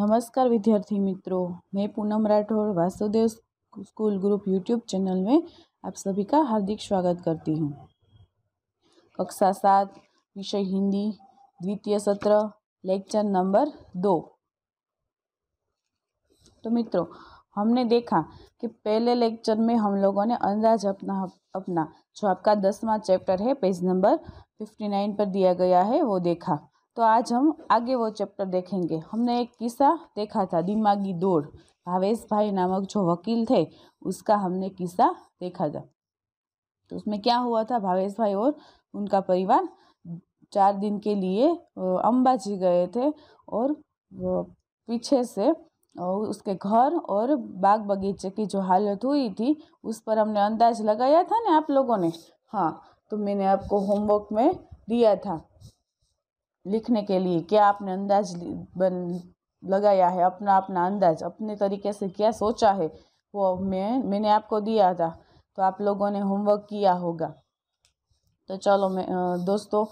नमस्कार विद्यार्थी मित्रों मैं Poonam Rathore Vasudev school group YouTube channel में आप सभी का हार्दिक स्वागत करती हूँ कक्षा सात विषय हिंदी द्वितीय सत्र लेक्चर नंबर दो तो मित्रों हमने देखा कि पहले लेक्चर में हम लोगों ने अंदाज अपना अपना जो आपका दसवां चैप्टर है पेज नंबर फिफ्टी नाइन पर दिया गया है वो देखा तो आज हम आगे वो चैप्टर देखेंगे हमने एक किस्सा देखा था दिमागी दौड़ भावेश भाई नामक जो वकील थे उसका हमने किस्सा देखा था तो उसमें क्या हुआ था भावेश भाई और उनका परिवार चार दिन के लिए अम्बाजी गए थे और पीछे से उसके घर और बाग बगीचे की जो हालत हुई थी उस पर हमने अंदाज लगाया था ना आप लोगों ने हाँ तो मैंने आपको होमवर्क में दिया था लिखने के लिए क्या आपने अंदाज बन लगाया है अपना अपना अंदाज अपने तरीके से क्या सोचा है वो मैं मैंने आपको दिया था तो आप लोगों ने होमवर्क किया होगा तो चलो मैं दोस्तों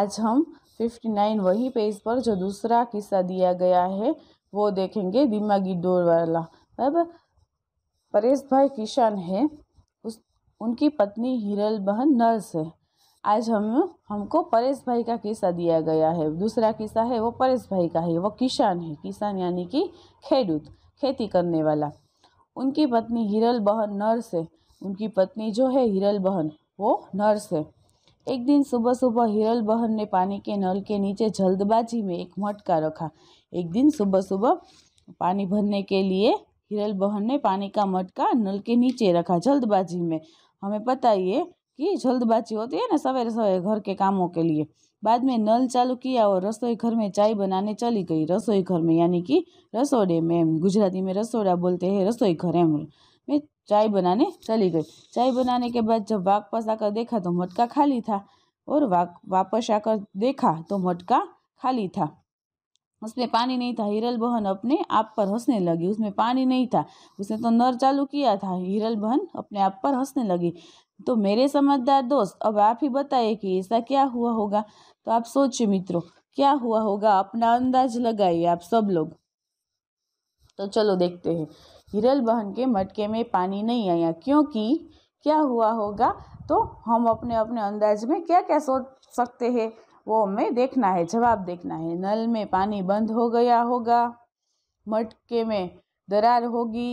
आज हम 59 वही पेज पर जो दूसरा किस्सा दिया गया है वो देखेंगे दिमागी डोर वाला अब परेश भाई किशन है उस उनकी पत्नी हिरल बहन नर्स है आज हम हमको परेश भाई का किस्सा दिया गया है दूसरा किस्सा है वो परेश भाई का है वो किसान है किसान यानी कि खेडूत खेती करने वाला उनकी पत्नी हिरल बहन नर्स है उनकी पत्नी जो है हिरल बहन वो नर्स है एक दिन सुबह सुबह हिरल बहन ने पानी के नल के नीचे जल्दबाजी में एक मटका रखा एक दिन सुबह सुबह पानी भरने के लिए हिरल बहन ने पानी का मटका नल के नीचे रखा जल्दबाजी में हमें पता ही है की जल्दबाजी होती है ना सवेरे सवेरे घर के कामों के लिए बाद में नल चालू किया और रसोई घर में चाय बनाने चली गई रसोई घर में यानी कि रसोड़े में गुजराती में रसोड़ा बोलते हैं रसोई घर है मैं चाय बनाने चली गई चाय बनाने के बाद जब वापस आकर देखा तो मटका खाली था और वापस आकर देखा तो मटका खाली था उसमें पानी नहीं था हिरल बहन अपने आप पर हंसने लगी उसमें पानी नहीं था उसने तो नर चालू किया था हिरल बहन अपने आप पर हंसने लगी तो मेरे समझदार दोस्त अब आप ही बताए कि ऐसा क्या हुआ होगा तो आप सोचिए मित्रों क्या हुआ होगा अपना अंदाज लगाइए आप सब लोग तो चलो देखते हैं हिरल बहन के मटके में पानी नहीं आया क्योंकि क्या हुआ होगा तो हम अपने अपने अंदाज में क्या क्या सोच सकते हैं वो हमें देखना है जवाब देखना है नल में पानी बंद हो गया होगा मटके में दरार होगी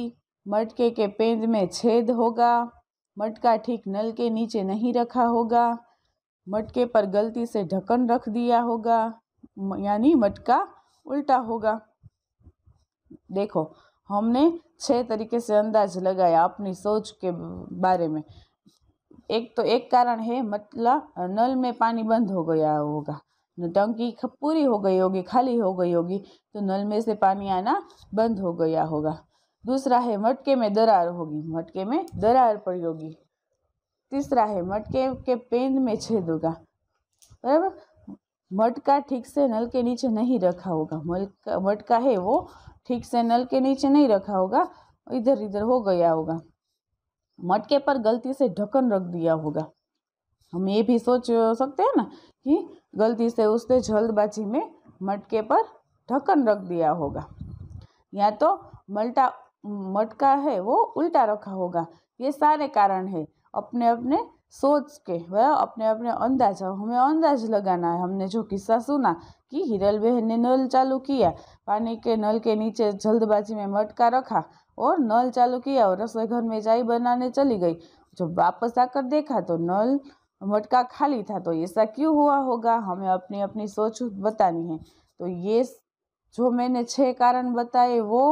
मटके के पेंद में छेद होगा मटका ठीक नल के नीचे नहीं रखा होगा मटके पर गलती से ढक्कन रख दिया होगा यानी मटका उल्टा होगा देखो हमने छह तरीके से अंदाज लगाया अपनी सोच के बारे में एक तो एक कारण है मतलब नल में पानी बंद हो गया होगा टंकी पूरी हो गई होगी खाली हो गई होगी तो नल में से पानी आना बंद हो गया होगा दूसरा है मटके में दरार होगी मटके में दरार पड़ी होगी तीसरा है मटके के पेन में छेद होगा बराबर मटका ठीक से नल के नीचे नहीं रखा होगा मटका मटका है वो ठीक से नल के नीचे नहीं रखा होगा इधर इधर हो गया होगा मटके पर गलती से ढक्कन रख दिया होगा हम ये भी सोच सकते हैं ना कि गलती से उसने जल्दबाजी में मटके पर ढक्कन रख दिया होगा या तो मल्टा मटका है वो उल्टा रखा होगा ये सारे कारण है अपने अपने सोच के वह अपने अपने अंदाज हमें अंदाज लगाना है हमने जो किस्सा सुना कि हिरल बहन ने नल चालू किया पानी के नल के नीचे जल्दबाजी में मटका रखा और नल चालू किया और रसोई घर में चाय बनाने चली गई जब वापस आकर देखा तो नल मटका खाली था तो ऐसा क्यों हुआ होगा हमें अपनी अपनी सोच बतानी है तो ये जो मैंने छः कारण बताए वो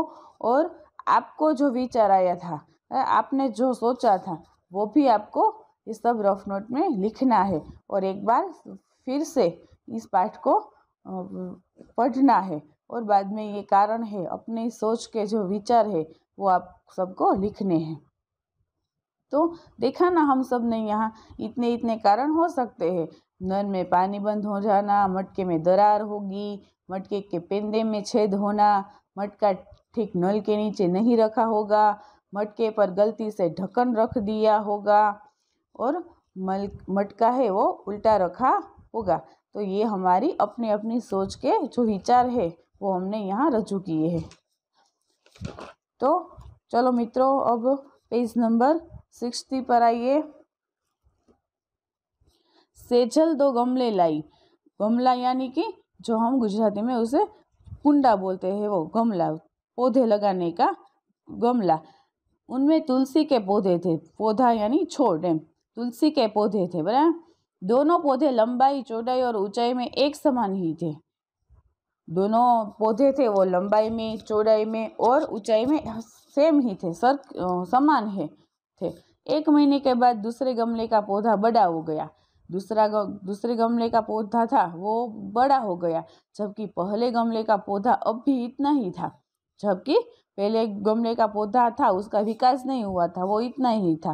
और आपको जो विचार आया था आपने जो सोचा था वो भी आपको इस सब रफ नोट में लिखना है और एक बार फिर से इस पाठ को पढ़ना है और बाद में ये कारण है अपने सोच के जो विचार है वो आप सबको लिखने हैं तो देखा ना हम सब ने यहाँ इतने इतने कारण हो सकते हैं नल में पानी बंद हो जाना मटके में दरार होगी मटके के पेंदे में छेद होना मटका ठीक नल के नीचे नहीं रखा होगा मटके पर गलती से ढक्कन रख दिया होगा और मल मटका है वो उल्टा रखा होगा तो ये हमारी अपनी अपनी सोच के जो विचार है वो हमने यहाँ रजू किए हैं तो चलो मित्रों अब पेज नंबर सिक्सटी पर आइए सेजल दो गमले लाई गमला यानी कि जो हम गुजराती में उसे कुंडा बोलते हैं वो गमला पौधे लगाने का गमला उनमें तुलसी के पौधे थे पौधा यानी छोड़ तुलसी के पौधे थे बराबर दोनों पौधे लंबाई चौड़ाई और ऊंचाई में एक समान ही थे दोनों पौधे थे वो लंबाई में चौड़ाई में और ऊंचाई में सेम ही थे सर समान है थे एक महीने के बाद दूसरे गमले का पौधा बड़ा हो गया दूसरा दूसरे गमले का पौधा था वो बड़ा हो गया जबकि पहले गमले का पौधा अब भी इतना ही था जबकि पहले गमले का पौधा था उसका विकास नहीं हुआ था वो इतना ही था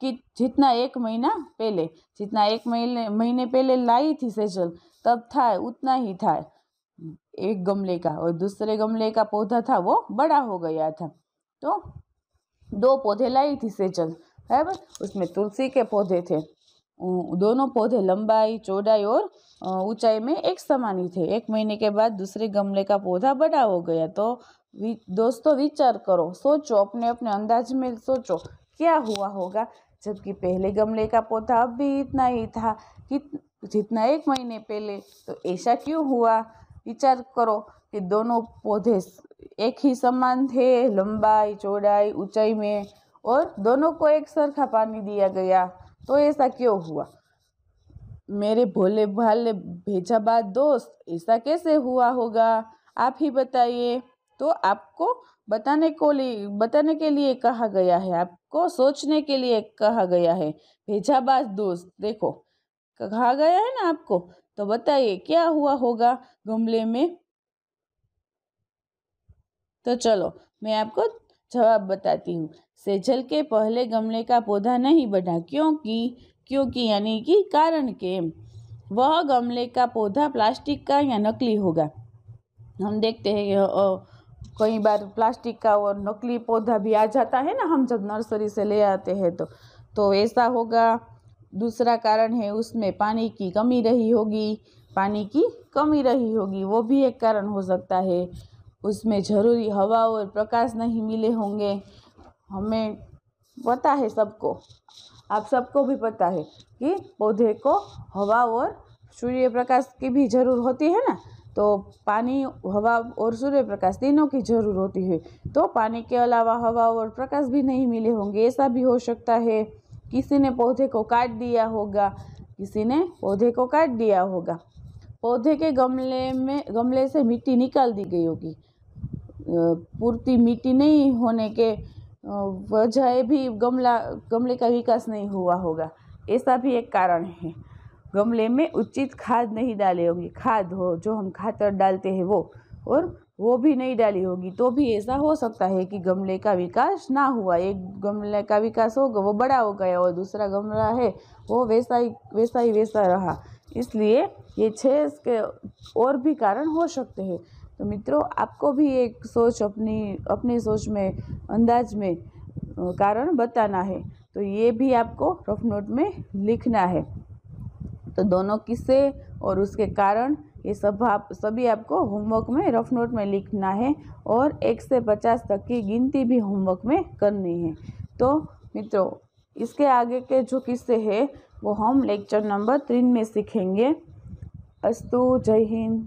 कि जितना एक महीना पहले जितना एक महीने महीने पहले लाई थी सेजल तब था उतना ही था एक गमले का और दूसरे गमले का पौधा था वो बड़ा हो गया था तो दो पौधे लाई थी सेजल बराबर उसमें तुलसी के पौधे थे दोनों पौधे लंबाई चौड़ाई और ऊंचाई में एक समान ही थे एक महीने के बाद दूसरे गमले का पौधा बड़ा हो गया तो दोस्तों विचार करो सोचो अपने अपने अंदाज में सोचो क्या हुआ होगा जबकि पहले गमले का पौधा अब भी इतना ही था कि जितना एक महीने पहले तो ऐसा क्यों हुआ विचार करो कि दोनों पौधे एक ही समान थे लंबाई चौड़ाई ऊंचाई में और दोनों को एक सरखा पानी दिया गया तो ऐसा क्यों हुआ मेरे भोले भाले भेजा बात दोस्त ऐसा कैसे हुआ होगा आप ही बताइए तो आपको बताने को लिए बताने के लिए कहा गया है आपको सोचने के लिए कहा गया है भेजाबाज दोस्त देखो कहा गया है ना आपको तो बताइए क्या हुआ होगा गमले में तो चलो मैं आपको जवाब बताती हूँ सेजल के पहले गमले का पौधा नहीं बढ़ा क्योंकि क्योंकि यानी कि कारण के वह गमले का पौधा प्लास्टिक का या नकली होगा हम देखते हैं कई बार प्लास्टिक का और नकली पौधा भी आ जाता है ना हम जब नर्सरी से ले आते हैं तो तो ऐसा होगा दूसरा कारण है उसमें पानी की कमी रही होगी पानी की कमी रही होगी वो भी एक कारण हो सकता है उसमें ज़रूरी हवा और प्रकाश नहीं मिले होंगे हमें पता है सबको आप सबको भी पता है कि पौधे को हवा और सूर्य प्रकाश की भी ज़रूर होती है ना तो पानी हवा और सूर्य प्रकाश तीनों की जरूरत होती है तो पानी के अलावा हवा और प्रकाश भी नहीं मिले होंगे ऐसा भी हो सकता है किसी ने पौधे को काट दिया होगा किसी ने पौधे को काट दिया होगा पौधे के गमले में गमले से मिट्टी निकाल दी गई होगी पूर्ति मिट्टी नहीं होने के वजह भी गमला गमले का विकास नहीं हुआ होगा ऐसा भी एक कारण है गमले में उचित खाद नहीं डाली होगी खाद हो जो हम खातर डालते हैं वो और वो भी नहीं डाली होगी तो भी ऐसा हो सकता है कि गमले का विकास ना हुआ एक गमले का विकास होगा वो बड़ा हो गया और दूसरा गमला है वो वैसा ही वैसा ही वैसा रहा इसलिए ये छः इसके और भी कारण हो सकते हैं तो मित्रों आपको भी एक सोच अपनी अपनी सोच में अंदाज में कारण बताना है तो ये भी आपको रफ नोट में लिखना है तो दोनों किस्से और उसके कारण ये सब आप सभी आपको होमवर्क में रफ नोट में लिखना है और एक से पचास तक की गिनती भी होमवर्क में करनी है तो मित्रों इसके आगे के जो किस्से हैं वो हम लेक्चर नंबर तीन में सीखेंगे अस्तु जय हिंद